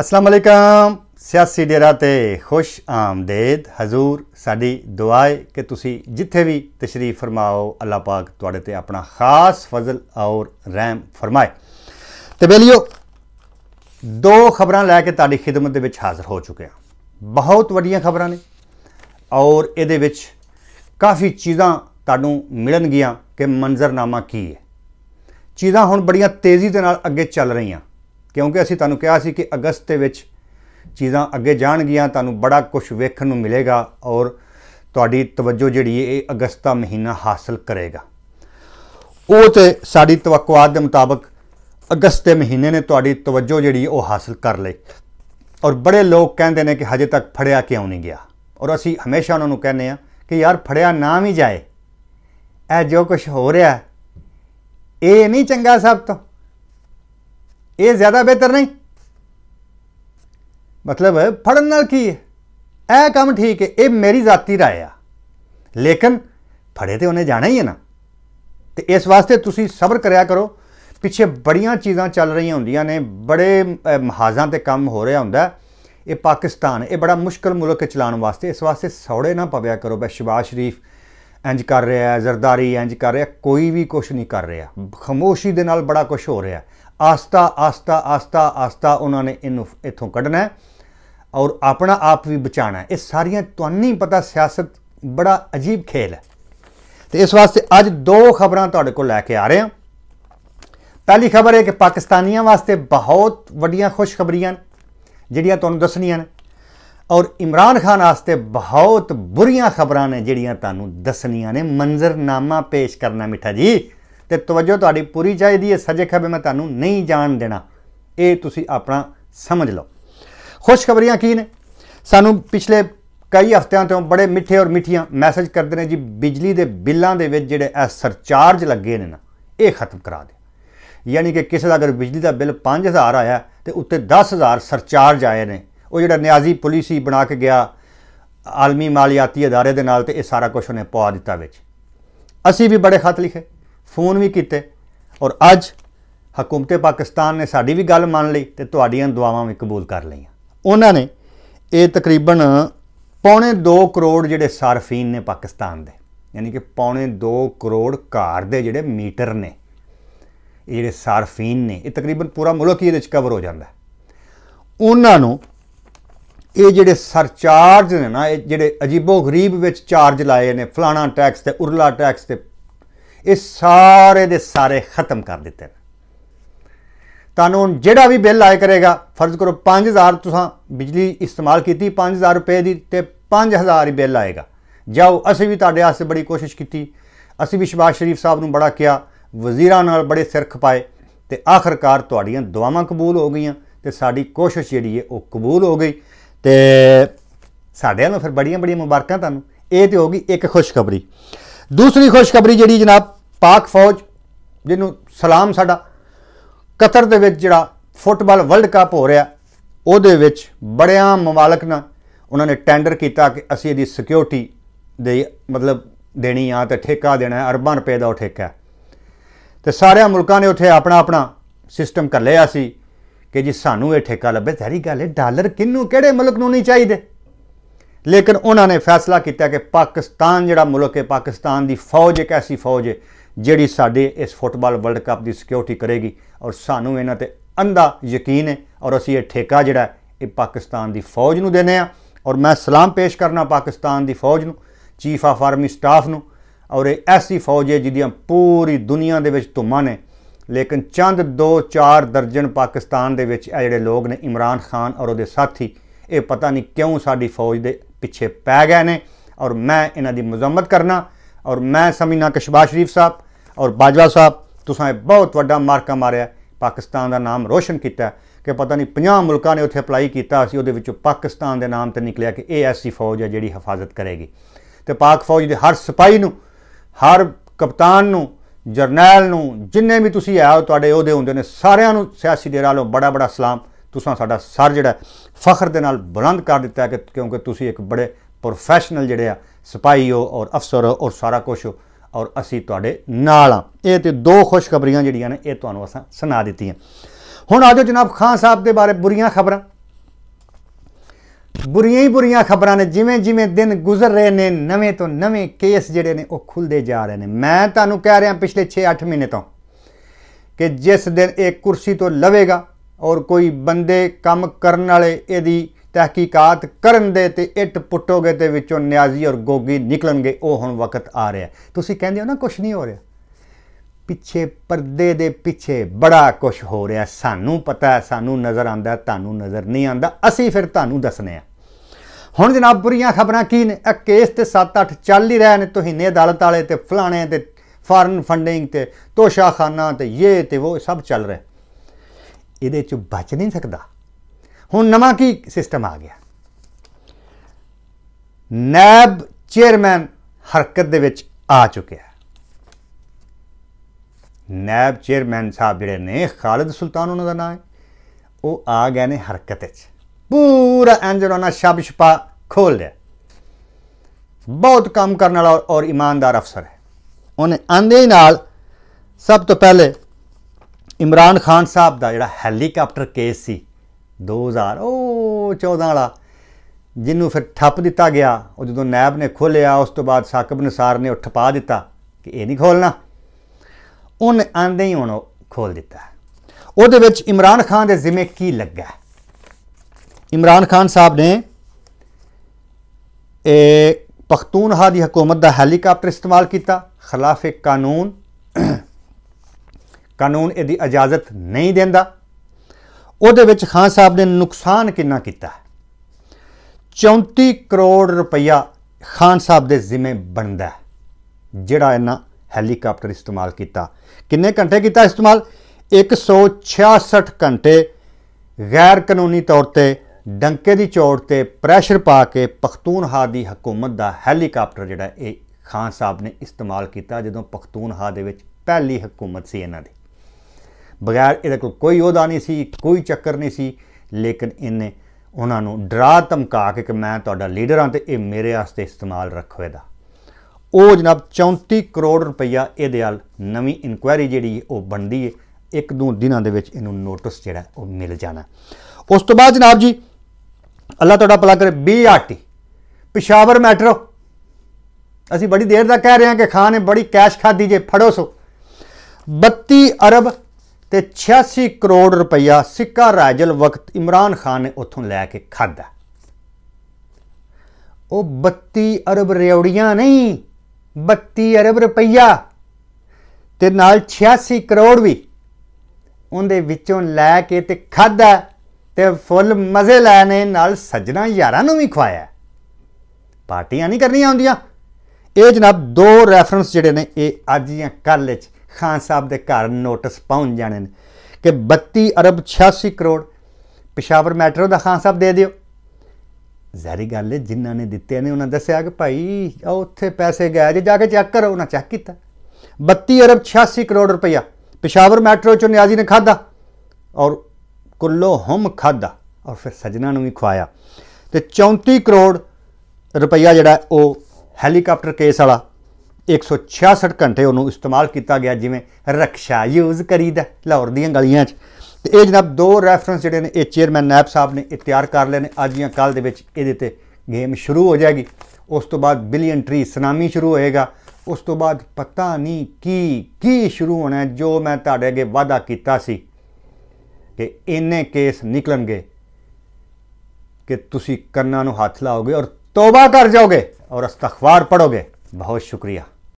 ਅਸਲਾਮ ਅਲੈਕਮ ਸਿਆਸੀ ਡੇਰਾ ਤੇ ਖੁਸ਼ ਆਮਦੇਦ ਹਜ਼ੂਰ ਸਾਡੀ ਦੁਆਏ ਕਿ ਤੁਸੀਂ ਜਿੱਥੇ ਵੀ ਤਸ਼ਰੀਫ ਫਰਮਾਓ ਅੱਲਾਹ ਪਾਕ ਤੁਹਾਡੇ ਤੇ ਆਪਣਾ ਖਾਸ ਫਜ਼ਲ ਔਰ ਰਹਿਮ ਫਰਮਾਏ ਤੇ ਬੇਲਿਓ ਦੋ ਖਬਰਾਂ ਲੈ ਕੇ ਤੁਹਾਡੀ ਖਿਦਮਤ ਦੇ ਵਿੱਚ ਹਾਜ਼ਰ ਹੋ ਚੁੱਕੇ ਹਾਂ ਬਹੁਤ ਵੱਡੀਆਂ ਖਬਰਾਂ ਨੇ ਔਰ ਇਹਦੇ ਵਿੱਚ ਕਾਫੀ ਚੀਜ਼ਾਂ ਤੁਹਾਨੂੰ ਮਿਲਣਗੀਆਂ ਕਿ ਮੰਜ਼ਰਨਾਮਾ ਕੀ ਹੈ ਚੀਜ਼ਾਂ ਹੁਣ ਬੜੀਆਂ ਤੇਜ਼ੀ ਦੇ ਨਾਲ ਅੱਗੇ ਚੱਲ ਰਹੀਆਂ ਕਿਉਂਕਿ ਅਸੀਂ ਤੁਹਾਨੂੰ ਕਿਹਾ ਸੀ ਕਿ ਅਗਸਤ ਦੇ ਵਿੱਚ ਚੀਜ਼ਾਂ ਅੱਗੇ ਜਾਣਗੀਆਂ ਤੁਹਾਨੂੰ ਬੜਾ ਕੁਝ ਵੇਖਣ ਨੂੰ ਮਿਲੇਗਾ ਔਰ ਤੁਹਾਡੀ ਤਵੱਜੋ ਜਿਹੜੀ ਹੈ ਇਹ ਅਗਸਤ ਦਾ ਮਹੀਨਾ ਹਾਸਲ ਕਰੇਗਾ ਉਹ ਤੇ ਸਾਡੀ ਤਵਕਕਾਤ ਦੇ ਮੁਤਾਬਕ ਅਗਸਤ ਦੇ ਮਹੀਨੇ ਨੇ ਤੁਹਾਡੀ ਤਵੱਜੋ ਜਿਹੜੀ ਉਹ ਹਾਸਲ ਕਰ ਲਈ ਔਰ ਬੜੇ ਲੋਕ ਕਹਿੰਦੇ ਨੇ ਕਿ ਹਜੇ ਤੱਕ ਫੜਿਆ ਕਿਉਂ ਨਹੀਂ ਗਿਆ ਔਰ ਅਸੀਂ ਹਮੇਸ਼ਾ ਉਹਨਾਂ ਨੂੰ ਕਹਿੰਦੇ ਆ ਕਿ ਯਾਰ ਫੜਿਆ ਨਾ ਵੀ ਜਾਏ ਇਹ ਜੋ ਕੁਝ ਹੋ ਰਿਹਾ ਇਹ ਨਹੀਂ ਚੰਗਾ ਸਭ ਤੋਂ ਇਹ ਜ਼ਿਆਦਾ ਬਿਹਤਰ ਨਹੀਂ ਮਤਲਬ ਫੜਨ ਨਾਲ ਕੀ ਹੈ ਇਹ ਕੰਮ ਠੀਕ ਹੈ ਇਹ ਮੇਰੀ ਜ਼ਾਤੀ رائے ਆ ਲੇਕਿਨ ਫੜੇ ਤੇ ਉਹਨੇ ਜਾਣਾ ਹੀ ਹੈ ਨਾ ਤੇ ਇਸ ਵਾਸਤੇ ਤੁਸੀਂ ਸਬਰ ਕਰਿਆ ਕਰੋ ਪਿੱਛੇ ਬੜੀਆਂ ਚੀਜ਼ਾਂ ਚੱਲ ਰਹੀਆਂ ਹੁੰਦੀਆਂ ਨੇ ਬੜੇ ਮਹਾਜ਼ਾਂ ਤੇ ਕੰਮ ਹੋ ਰਿਹਾ ਹੁੰਦਾ ਇਹ ਪਾਕਿਸਤਾਨ ਇਹ ਬੜਾ ਮੁਸ਼ਕਲ ਮੁਲਕ ਚਲਾਉਣ ਵਾਸਤੇ ਇਸ ਵਾਸਤੇ ਸੌੜੇ ਨਾ ਪਵਿਆ ਕਰੋ ਬਸ ਸ਼ਬਾਸ਼ ਸ਼ਰੀਫ ਇੰਜ ਕਰ ਰਿਹਾ ਜ਼ਰਦਾਰੀ ਇੰਜ ਕਰ ਰਿਹਾ ਕੋਈ ਵੀ ਕੁਝ ਨਹੀਂ ਕਰ ਰਿਹਾ ਖਮੋਸ਼ੀ ਦੇ ਨਾਲ ਬੜਾ ਕੁਝ ਹੋ ਰਿਹਾ ਆਸਤਾ ਆਸਤਾ ਆਸਤਾ ਆਸਤਾ ਉਹਨਾਂ ਨੇ ਇਹਨੂੰ ਇੱਥੋਂ ਕੱਢਣਾ ਔਰ ਆਪਣਾ ਆਪ ਵੀ ਬਚਾਣਾ ਇਹ ਸਾਰੀਆਂ ਤੁਹਾਨੂੰ ਨਹੀਂ ਪਤਾ ਸਿਆਸਤ ਬੜਾ ਅਜੀਬ ਖੇਲ ਹੈ ਤੇ ਇਸ ਵਾਸਤੇ ਅੱਜ ਦੋ ਖਬਰਾਂ ਤੁਹਾਡੇ ਕੋਲ ਲੈ ਕੇ ਆ ਰਹੇ ਹਾਂ ਪਹਿਲੀ ਖਬਰ ਹੈ ਕਿ ਪਾਕਿਸਤਾਨੀਆਂ ਵਾਸਤੇ ਬਹੁਤ ਵੱਡੀਆਂ ਖੁਸ਼ਖਬਰੀਆਂ ਜਿਹੜੀਆਂ ਤੁਹਾਨੂੰ ਦੱਸਣੀਆਂ ਨੇ ਔਰ ਇਮਰਾਨ ਖਾਨ ਆਸਤੇ ਬਹੁਤ ਬੁਰੀਆਂ ਖਬਰਾਂ ਨੇ ਜਿਹੜੀਆਂ ਤੁਹਾਨੂੰ ਦੱਸਣੀਆਂ ਨੇ ਮੰਜ਼ਰਨਾਮਾ ਪੇਸ਼ ਕਰਨਾ ਮਿੱਠਾ ਜੀ ਤੇ ਤਵੱਜੋ ਤੁਹਾਡੀ ਪੂਰੀ ਚਾਹੀਦੀ ਹੈ ਸਜੇ ਖਬੇ ਮੈਂ ਤੁਹਾਨੂੰ ਨਹੀਂ ਜਾਣ ਦੇਣਾ ਇਹ ਤੁਸੀਂ ਆਪਣਾ ਸਮਝ ਲਓ ਖੁਸ਼ਖਬਰੀਆਂ ਕੀ ਨੇ ਸਾਨੂੰ ਪਿਛਲੇ ਕਈ ਹਫ਼ਤਿਆਂ ਤੋਂ ਬੜੇ ਮਿੱਠੇ ਔਰ ਮਿੱਠੀਆਂ ਮੈਸੇਜ ਕਰਦੇ ਨੇ ਜੀ ਬਿਜਲੀ ਦੇ ਬਿੱਲਾਂ ਦੇ ਵਿੱਚ ਜਿਹੜੇ ਐ ਸਰਚਾਰਜ ਲੱਗੇ ਨੇ ਨਾ ਇਹ ਖਤਮ ਕਰਾ ਦੇ ਯਾਨੀ ਕਿ ਕਿਸੇ ਦਾ ਅਗਰ ਬਿਜਲੀ ਦਾ ਬਿੱਲ 5000 ਆਇਆ ਤੇ ਉੱਤੇ 10000 ਸਰਚਾਰਜ ਆਏ ਨੇ ਉਹ ਜਿਹੜਾ ਨਿਆਜ਼ੀ ਪੁਲਿਸੀ ਬਣਾ ਕੇ ਗਿਆ ਆਲਮੀ ਮਾਲੀਆਤੀ ادارے ਦੇ ਨਾਲ ਤੇ ਇਹ ਸਾਰਾ ਕੁਝ ਉਹਨੇ ਪਵਾ ਦਿੱਤਾ ਵਿੱਚ ਅਸੀਂ ਵੀ ਬੜੇ ਖਤ ਲਿਖੇ ਫੋਨ ਵੀ ਕੀਤੇ ਔਰ ਅੱਜ ਹਕੂਮਤ ਪਾਕਿਸਤਾਨ ਨੇ ਸਾਡੀ ਵੀ ਗੱਲ ਮੰਨ ਲਈ ਤੇ ਤੁਹਾਡੀਆਂ ਦੁਆਵਾਂ ਵੀ ਕਬੂਲ ਕਰ ਲਈਆਂ ਉਹਨਾਂ ਨੇ ਇਹ ਤਕਰੀਬਨ ਪੌਣੇ 2 ਕਰੋੜ ਜਿਹੜੇ ਸਰਫੀਨ ਨੇ ਪਾਕਿਸਤਾਨ ਦੇ ਯਾਨੀ ਕਿ ਪੌਣੇ 2 ਕਰੋੜ ਘਰ ਦੇ ਜਿਹੜੇ ਮੀਟਰ ਨੇ ਇਹ ਜਿਹੜੇ ਸਰਫੀਨ ਨੇ ਇਹ ਤਕਰੀਬਨ ਪੂਰਾ ਮੁਲਕ ਹੀ ਇਹਦੇ ਵਿੱਚ ਕਵਰ ਹੋ ਜਾਂਦਾ ਉਹਨਾਂ ਨੂੰ ਇਹ ਜਿਹੜੇ ਸਰਚਾਰਜ ਨੇ ਨਾ ਇਹ ਜਿਹੜੇ ਅਜੀਬੋ ਗਰੀਬ ਵਿੱਚ ਚਾਰਜ ਲਾਏ ਨੇ ਫਲਾਣਾ ਟੈਕਸ ਤੇ ਉਰਲਾ ਟੈਕਸ ਤੇ ਇਹ ਸਾਰੇ ਦੇ ਸਾਰੇ ਖਤਮ ਕਰ ਦਿੱਤੇ ਨੇ ਤੁਹਾਨੂੰ ਜਿਹੜਾ ਵੀ ਬਿੱਲ ਆਇਆ ਕਰੇਗਾ ਫਰਜ਼ ਕਰੋ 5000 ਤੁਸੀਂ ਬਿਜਲੀ ਇਸਤੇਮਾਲ ਕੀਤੀ 5000 ਰੁਪਏ ਦੀ ਤੇ 5000 ਹੀ ਬਿੱਲ ਆਏਗਾ ਜਾਓ ਅਸੀਂ ਵੀ ਤੁਹਾਡੇ ਆਸੇ ਬੜੀ ਕੋਸ਼ਿਸ਼ ਕੀਤੀ ਅਸੀਂ ਵੀ ਸ਼ਬਾਸ਼ ਸ਼ਰੀਫ ਸਾਹਿਬ ਨੂੰ ਬੜਾ ਕਿਹਾ ਵਜ਼ੀਰਾਂ ਨਾਲ ਬੜੇ ਸਿਰਖ ਪਾਏ ਤੇ ਆਖਰਕਾਰ ਤੁਹਾਡੀਆਂ ਦੁਆਵਾਂ ਕਬੂਲ ਹੋ ਗਈਆਂ ਤੇ ਸਾਡੀ ਕੋਸ਼ਿਸ਼ ਜਿਹੜੀ ਹੈ ਉਹ ਕਬੂਲ ਹੋ ਗਈ ਤੇ ਸਾਡਿਆਂ ਨੂੰ ਫਿਰ ਬੜੀਆਂ ਬੜੀਆਂ ਮੁਬਾਰਕਾਂ ਤੁਹਾਨੂੰ ਇਹ ਤੇ ਹੋ ਗਈ ਇੱਕ ਖੁਸ਼ਖਬਰੀ ਦੂਸਰੀ ਖੁਸ਼ਖਬਰੀ ਜਿਹੜੀ ਜਨਾਬ ਪਾਕ ਫੌਜ ਜਿਹਨੂੰ ਸਲਾਮ ਸਾਡਾ ਕਤਰ ਦੇ ਵਿੱਚ ਜਿਹੜਾ ਫੁੱਟਬਾਲ ਵਰਲਡ ਕੱਪ ਹੋ ਰਿਹਾ ਉਹਦੇ ਵਿੱਚ ਬੜਿਆਂ ਮਮਾਲਕ ਨਾਲ ਉਹਨਾਂ ਨੇ ਟੈਂਡਰ ਕੀਤਾ ਕਿ ਅਸੀਂ ਇਹਦੀ ਸਿਕਿਉਰਿਟੀ ਦੇ ਮਤਲਬ ਦੇਣੀ ਆ ਤੇ ਠੇਕਾ ਦੇਣਾ ਅਰਬਾਂ ਰੁਪਏ ਦਾ ਉਹ ਠੇਕਾ ਤੇ ਸਾਰਿਆਂ ਮੁਲਕਾਂ ਨੇ ਉੱਥੇ ਆਪਣਾ ਆਪਣਾ ਸਿਸਟਮ ਕਰ ਲਿਆ ਸੀ ਕਿ ਜੀ ਸਾਨੂੰ ਇਹ ਠੇਕਾ ਲੱਭੇ ਤੇਰੀ ਗੱਲ ਹੈ ਡਾਲਰ ਕਿੰਨੂੰ ਕਿਹੜੇ ਮੁਲਕ ਨੂੰ ਨਹੀਂ ਚਾਹੀਦੇ ਲੇਕਿਨ ਉਹਨਾਂ ਨੇ ਫੈਸਲਾ ਕੀਤਾ ਕਿ ਪਾਕਿਸਤਾਨ ਜਿਹੜਾ ਮੁਲਕ ਹੈ ਪਾਕਿਸਤਾਨ ਦੀ ਫੌਜ ਇੱਕ ਐਸੀ ਫੌਜ ਹੈ ਜਿਹੜੀ ਸਾਡੇ ਇਸ ਫੁੱਟਬਾਲ ਵਰਲਡ ਕੱਪ ਦੀ ਸਿਕਿਉਰਿਟੀ ਕਰੇਗੀ ਔਰ ਸਾਨੂੰ ਇਹਨਾਂ ਤੇ ਅੰਦਾ ਯਕੀਨ ਹੈ ਔਰ ਅਸੀਂ ਇਹ ਠੇਕਾ ਜਿਹੜਾ ਇਹ ਪਾਕਿਸਤਾਨ ਦੀ ਫੌਜ ਨੂੰ ਦੇਨੇ ਆ ਔਰ ਮੈਂ ਸਲਾਮ ਪੇਸ਼ ਕਰਨਾ ਪਾਕਿਸਤਾਨ ਦੀ ਫੌਜ ਨੂੰ ਚੀਫ ਆਫ ਆਰਮੀ ਸਟਾਫ ਨੂੰ ਔਰ ਇਹ ਐਸੀ ਫੌਜ ਹੈ ਜਿਹਦੀਆਂ ਪੂਰੀ ਦੁਨੀਆ ਦੇ ਵਿੱਚ ਧੁਮਾਂ ਨੇ ਲੇਕਿਨ ਚੰਦ 2-4 ਦਰਜਨ ਪਾਕਿਸਤਾਨ ਦੇ ਵਿੱਚ ਇਹ ਜਿਹੜੇ ਲੋਕ ਨੇ ਇਮਰਾਨ ਖਾਨ ਔਰ ਉਹਦੇ ਸਾਥੀ ਇਹ ਪਤਾ ਨਹੀਂ ਕਿਉਂ ਸਾਡੀ ਫੌਜ ਦੇ ਪਿੱਛੇ ਪੈ ਗਏ ਨੇ ਔਰ ਮੈਂ ਇਹਨਾਂ ਦੀ ਮੁਜ਼ਮਤ ਕਰਨਾ ਔਰ ਮੈਂ ਸਮੀਨਾ ਕਸ਼ਬਾ ਸ਼ਰੀਫ ਸਾਹਿਬ ਔਰ ਬਾਜਵਾ ਸਾਹਿਬ ਤੁਸੀਂ ਇਹ ਬਹੁਤ ਵੱਡਾ ਮਾਰਕਾ ਮਾਰਿਆ ਪਾਕਿਸਤਾਨ ਦਾ ਨਾਮ ਰੋਸ਼ਨ ਕੀਤਾ ਕਿ ਪਤਾ ਨਹੀਂ 50 ਮੁਲਕਾਂ ਨੇ ਉੱਥੇ ਅਪਲਾਈ ਕੀਤਾ ਸੀ ਉਹਦੇ ਵਿੱਚੋਂ ਪਾਕਿਸਤਾਨ ਦੇ ਨਾਮ ਤੇ ਨਿਕਲਿਆ ਕਿ ਇਹ ਐਸੀ ਫੌਜ ਹੈ ਜਿਹੜੀ ਹਿਫਾਜ਼ਤ ਕਰੇਗੀ ਤੇ ਪਾਕ ਫੌਜ ਦੇ ਹਰ ਸਿਪਾਹੀ ਨੂੰ ਹਰ ਕਪਤਾਨ ਨੂੰ ਜਰਨੈਲ ਨੂੰ ਜਿੰਨੇ ਵੀ ਤੁਸੀਂ ਆਓ ਤੁਹਾਡੇ ਉਹਦੇ ਹੁੰਦੇ ਨੇ ਸਾਰਿਆਂ ਨੂੰ ਸਿਆਸੀ ਡੇਰਾ ਲੋ ਬੜਾ ਬੜਾ ਸਲਾਮ ਤੁਸੀਂ ਸਾਡਾ ਸਰ ਜਿਹੜਾ ਫਖਰ ਦੇ ਨਾਲ ਬੁਲੰਦ ਕਰ ਦਿੱਤਾ ਕਿ ਕਿਉਂਕਿ ਤੁਸੀਂ ਇੱਕ ਬੜੇ ਪ੍ਰੋਫੈਸ਼ਨਲ ਜਿਹੜੇ ਆ ਸਿਪਾਈ ਹੋ ਔਰ ਅਫਸਰ ਹੋ ਔਰ ਸਾਰਾ ਕੁਝ ਹੋ ਔਰ ਅਸੀਂ ਤੁਹਾਡੇ ਨਾਲ ਆ ਇਹ ਤੇ ਦੋ ਖੁਸ਼ਖਬਰੀਆਂ ਜਿਹੜੀਆਂ ਨੇ ਇਹ ਤੁਹਾਨੂੰ ਅਸਾਂ ਸੁਣਾ ਦਿੱਤੀਆਂ ਹੁਣ ਆਜੋ ਜਨਾਬ ਖਾਨ ਸਾਹਿਬ ਦੇ ਬਾਰੇ ਬੁਰੀਆਂ ਖਬਰਾਂ ਬੁਰੀਆਂ ਹੀ ਬੁਰੀਆਂ ਖਬਰਾਂ ਨੇ ਜਿਵੇਂ ਜਿਵੇਂ ਦਿਨ ਗੁਜ਼ਰ ਰਹੇ ਨੇ ਨਵੇਂ ਤੋਂ ਨਵੇਂ ਕੇਸ ਜਿਹੜੇ ਨੇ ਉਹ ਖੁੱਲਦੇ ਜਾ ਰਹੇ ਨੇ ਮੈਂ ਤੁਹਾਨੂੰ ਕਹਿ ਰਿਹਾ ਪਿਛਲੇ 6-8 ਮਹੀਨੇ ਤੋਂ ਕਿ ਜਿਸ ਦਿਨ ਇਹ ਕੁਰਸੀ ਤੋਂ ਲਵੇਗਾ ਔਰ ਕੋਈ ਬੰਦੇ ਕੰਮ ਕਰਨ ਵਾਲੇ ਇਹਦੀ ਤਹਿਕੀਕਾਤ ਕਰਨ ਦੇ ਤੇ ਇੱਟ ਪੁੱਟੋਗੇ ਤੇ ਵਿੱਚੋਂ ਨਿਆਜ਼ੀ ਔਰ ਗੋਗੀ ਨਿਕਲਣਗੇ ਉਹ ਹੁਣ ਵਕਤ ਆ ਰਿਹਾ ਤੁਸੀਂ ਕਹਿੰਦੇ ਹੋ ਨਾ ਕੁਝ ਨਹੀਂ ਹੋ ਰਿਹਾ ਪਿੱਛੇ ਪਰਦੇ ਦੇ ਪਿੱਛੇ ਬੜਾ ਕੁਝ ਹੋ ਰਿਹਾ ਸਾਨੂੰ ਪਤਾ ਹੈ ਸਾਨੂੰ ਨਜ਼ਰ ਆਂਦਾ ਤੁਹਾਨੂੰ ਨਜ਼ਰ ਨਹੀਂ ਆਂਦਾ ਅਸੀਂ ਫਿਰ ਤੁਹਾਨੂੰ ਦੱਸਨੇ ਆ ਹੁਣ ਜਨਾਬ ਬੁਰੀਆਂ ਖਬਰਾਂ ਕੀ ਨੇ ਇਹ ਕੇਸ ਤੇ 7-8 ਚੱਲ ਹੀ ਰਹੇ ਨੇ ਤੋਹੀਨੇ ਅਦਾਲਤ ਵਾਲੇ ਤੇ ਫਲਾਣੇ ਤੇ ਫਾਰਨ ਫੰਡਿੰਗ ਤੇ ਤੋਸ਼ਾਖਾਨਾ ਤੇ ਇਹ ਤੇ ਉਹ ਸਭ ਚੱਲ ਰਿਹਾ ਇਹਦੇ ਚ ਬਚ ਨਹੀਂ ਸਕਦਾ ਹੁਣ ਨਵਾਂ ਕੀ ਸਿਸਟਮ ਆ ਗਿਆ ਨੈਬ ਚੇਅਰਮੈਨ ਹਰਕਤ ਦੇ ਵਿੱਚ ਆ ਚੁੱਕਿਆ ਨੈਬ ਚੇਅਰਮੈਨ ਸਾਹਿਬ ਜਿਹੜੇ ਨੇ ਖਾਲਦ ਸੁਲਤਾਨ ਉਹਨਾਂ ਦਾ ਨਾਮ ਹੈ ਉਹ ਆ ਗਏ ਨੇ ਹਰਕਤ ਵਿੱਚ ਪੂਰਾ ਐਂਜਲ ਉਹਨਾਂ ਸ਼ਬ ਸ਼ਪਾ ਖੋਲ ਲਿਆ ਬਹੁਤ ਕੰਮ ਕਰਨ ਵਾਲਾ ਔਰ ਇਮਾਨਦਾਰ ਅਫਸਰ ਹੈ ਉਹਨੇ ਆਂਦੇ ਨਾਲ ਸਭ ਤੋਂ ਪਹਿਲੇ ਇਮਰਾਨ ਖਾਨ ਸਾਹਿਬ ਦਾ ਜਿਹੜਾ ਹੈਲੀਕਾਪਟਰ ਕੇਸ ਸੀ 2014 ਵਾਲਾ ਜਿਹਨੂੰ ਫਿਰ ਠੱਪ ਦਿੱਤਾ ਗਿਆ ਉਹ ਜਦੋਂ ਨੈਬ ਨੇ ਖੋਲਿਆ ਉਸ ਤੋਂ ਬਾਅਦ ਸਾਕਬ ਨਸਾਰ ਨੇ ਉਠਪਾ ਦਿੱਤਾ ਕਿ ਇਹ ਨਹੀਂ ਖੋਲਣਾ ਉਹਨੇ ਆਂਦੇ ਹੀ ਹੁਣ ਖੋਲ ਦਿੱਤਾ ਉਹਦੇ ਵਿੱਚ ਇਮਰਾਨ ਖਾਨ ਦੇ ਜ਼ਿੰਮੇ ਕੀ ਲੱਗਾ ਇਮਰਾਨ ਖਾਨ ਸਾਹਿਬ ਨੇ ਇਹ ਪਖਤੂਨਹਾ ਦੀ ਹਕੂਮਤ ਦਾ ਹੈਲੀਕਾਪਟਰ ਇਸਤੇਮਾਲ ਕੀਤਾ ਖਿਲਾਫ ਕਾਨੂੰਨ ਕਾਨੂੰਨ ਇਹਦੀ ਇਜਾਜ਼ਤ ਨਹੀਂ ਦਿੰਦਾ ਉਹਦੇ ਵਿੱਚ ਖਾਨ ਸਾਹਿਬ ਨੇ ਨੁਕਸਾਨ ਕਿੰਨਾ ਕੀਤਾ 34 ਕਰੋੜ ਰੁਪਇਆ ਖਾਨ ਸਾਹਿਬ ਦੇ ਜ਼ਿੰਮੇ ਬਣਦਾ ਜਿਹੜਾ ਇਹਨਾਂ ਹੈਲੀਕਾਪਟਰ ਇਸਤੇਮਾਲ ਕੀਤਾ ਕਿੰਨੇ ਘੰਟੇ ਕੀਤਾ ਇਸਤੇਮਾਲ 166 ਘੰਟੇ ਗੈਰ ਕਾਨੂੰਨੀ ਤੌਰ ਤੇ ਡੰਕੇ ਦੀ ਚੋੜ ਤੇ ਪ੍ਰੈਸ਼ਰ ਪਾ ਕੇ ਪਖਤੂਨਹਾ ਦੀ ਹਕੂਮਤ ਦਾ ਹੈਲੀਕਾਪਟਰ ਜਿਹੜਾ ਇਹ ਖਾਨ ਸਾਹਿਬ ਨੇ ਇਸਤੇਮਾਲ ਕੀਤਾ ਜਦੋਂ ਪਖਤੂਨਹਾ ਦੇ ਵਿੱਚ ਪਹਿਲੀ ਹਕੂਮਤ ਸੀ ਇਹਨਾਂ ਦੀ ਬਗੈਰ ਇਹਦੇ ਕੋਈ ਯੋਧਾ ਨਹੀਂ ਸੀ ਕੋਈ ਚੱਕਰ ਨਹੀਂ ਸੀ ਲੇਕਿਨ ਇਹਨੇ ਉਹਨਾਂ ਨੂੰ ਡਰਾ ਧਮਕਾ ਕੇ ਕਿ ਮੈਂ ਤੁਹਾਡਾ ਲੀਡਰ ਹਾਂ ਤੇ ਇਹ ਮੇਰੇ ਵਾਸਤੇ ਇਸਤੇਮਾਲ ਰੱਖੋ ਇਹਦਾ ਉਹ ਜਨਾਬ 34 ਕਰੋੜ ਰੁਪਈਆ ਇਹਦੇ ਨਾਲ ਨਵੀਂ ਇਨਕੁਆਇਰੀ ਜਿਹੜੀ ਉਹ ਬਣਦੀ ਹੈ ਇੱਕ ਦੋ ਦਿਨਾਂ ਦੇ ਵਿੱਚ ਇਹਨੂੰ ਨੋਟਿਸ ਜਿਹੜਾ ਉਹ ਮਿਲ ਜਾਣਾ ਉਸ ਤੋਂ ਬਾਅਦ ਜਨਾਬ ਜੀ ਅੱਲਾ ਤੁਹਾਡਾ ਭਲਾ ਕਰੇ ਬੀਆਰਟੀ ਪਿਸ਼ਾਵਰ ਮੈਟਰੋ ਅਸੀਂ ਬੜੀ ਦੇਰ ਦਾ ਕਹਿ ਰਹੇ ਹਾਂ ਕਿ ਖਾਨ ਨੇ ਬੜੀ ਕੈਸ਼ ਖਾਦੀ ਜੇ ਫੜੋ ਸੋ 32 ਅਰਬ ਤੇ 86 ਕਰੋੜ ਰੁਪਇਆ ਸਿੱਕਾ ਰਾਜਲ ਵਕਤ ਇਮਰਾਨ ਖਾਨ ਨੇ ਉੱਥੋਂ ਲੈ ਕੇ ਖਾਦਾ ਉਹ 32 ਅਰਬ ਰਿਉੜੀਆਂ ਨਹੀਂ 32 ਅਰਬ ਰੁਪਈਆ ਤੇ ਨਾਲ 86 ਕਰੋੜ ਵੀ ਉਹਦੇ ਵਿੱਚੋਂ ਲੈ ਕੇ ਤੇ ਖਾਦਾ ਤੇ ਫੁੱਲ ਮਜ਼ੇ ਲੈਣੇ ਨਾਲ ਸੱਜਣਾ ਯਾਰਾਂ ਨੂੰ ਵੀ ਖਵਾਇਆ ਪਾਰਟੀਆਂ ਨਹੀਂ ਕਰਨੀਆਂ ਹੁੰਦੀਆਂ ਇਹ ਜਨਾਬ ਦੋ ਰੈਫਰੈਂਸ ਜਿਹੜੇ ਨੇ ਇਹ ਅੱਜ ਜਾਂ ਕੱਲ ਵਿੱਚ ਖਾਨ ਸਾਹਿਬ ਦੇ ਘਰ ਨੋਟਿਸ ਪਹੁੰਚ ਜਾਣੇ ਨੇ ਕਿ 32 ਅਰਬ 86 ਕਰੋੜ ਪਿਸ਼ਾਵਰ ਮੈਟਰੋ ਦਾ ਖਾਨ ਸਾਹਿਬ ਦੇ ਦਿਓ ਜ਼ਾਰੀ ਗੱਲ ਹੈ ਜਿਨ੍ਹਾਂ ਨੇ ਦਿੱਤੇ ਨੇ ਉਹਨਾਂ ਦੱਸਿਆ ਕਿ ਭਾਈ ਉੱਥੇ ਪੈਸੇ ਗਏ ਜੇ ਜਾ ਕੇ ਚੈੱਕ ਕਰੋ ਉਹਨਾਂ ਚੈੱਕ ਕੀਤਾ 32 ਅਰਬ 86 ਕਰੋੜ ਰੁਪਇਆ ਪਿਸ਼ਾਵਰ ਮੈਟਰੋ ਚੋਂ ਨਿਆਜ਼ੀ ਨੇ ਖਾਦਾ ਔਰ ਕੁੱਲੋ ਹਮ ਖਾਦਾ ਔਰ ਫਿਰ ਸਜਣਾ ਨੂੰ ਵੀ ਖਵਾਇਆ ਤੇ 34 ਕਰੋੜ ਰੁਪਈਆ ਜਿਹੜਾ ਉਹ ਹੈਲੀਕਾਪਟਰ ਕੇਸ ਵਾਲਾ 166 ਘੰਟੇ ਉਹਨੂੰ ਇਸਤੇਮਾਲ ਕੀਤਾ ਗਿਆ ਜਿਵੇਂ ਰਕਸ਼ਾ ਯੂਜ਼ ਕਰੀਦਾ ਲਾਹੌਰ ਦੀਆਂ ਗਲੀਆਂ 'ਚ ਤੇ ਇਹ ਜਨਾਬ ਦੋ ਰੈਫਰੈਂਸ ਜਿਹੜੇ ਨੇ ਇਹ ਚੇਅਰਮੈਨ ਨੈਪ ਸਾਹਿਬ ਨੇ ਇਹ ਤਿਆਰ ਕਰ ਲਏ ਨੇ ਅੱਜ ਜਾਂ ਕੱਲ ਦੇ ਵਿੱਚ ਇਹਦੇ ਤੇ ਗੇਮ ਸ਼ੁਰੂ ਹੋ ਜਾਏਗੀ ਉਸ ਤੋਂ ਬਾਅਦ ਬਿਲੀਅਨ ਟਰੀ ਸੁਨਾਮੀ ਸ਼ੁਰੂ ਹੋਏਗਾ ਉਸ ਤੋਂ ਬਾਅਦ ਪਤਾ ਨਹੀਂ ਕੀ ਕੀ ਸ਼ੁਰੂ ਹੋਣਾ ਜੋ ਮੈਂ ਤੁਹਾਡੇ ਅੱਗੇ ਵਾਅਦਾ ਕੀਤਾ ਸੀ ਕਿ ਇੰਨੇ ਕੇਸ ਨਿਕਲਣਗੇ ਕਿ ਤੁਸੀਂ ਕੰਨਾਂ ਨੂੰ ਹੱਥ ਲਾਓਗੇ ਔਰ ਤੋਬਾ ਕਰ ਜਾਓਗੇ ਔਰ ਅਸਤਖਵਾਰ ਪੜੋਗੇ ਬਹੁਤ ਸ਼ੁਕਰੀਆ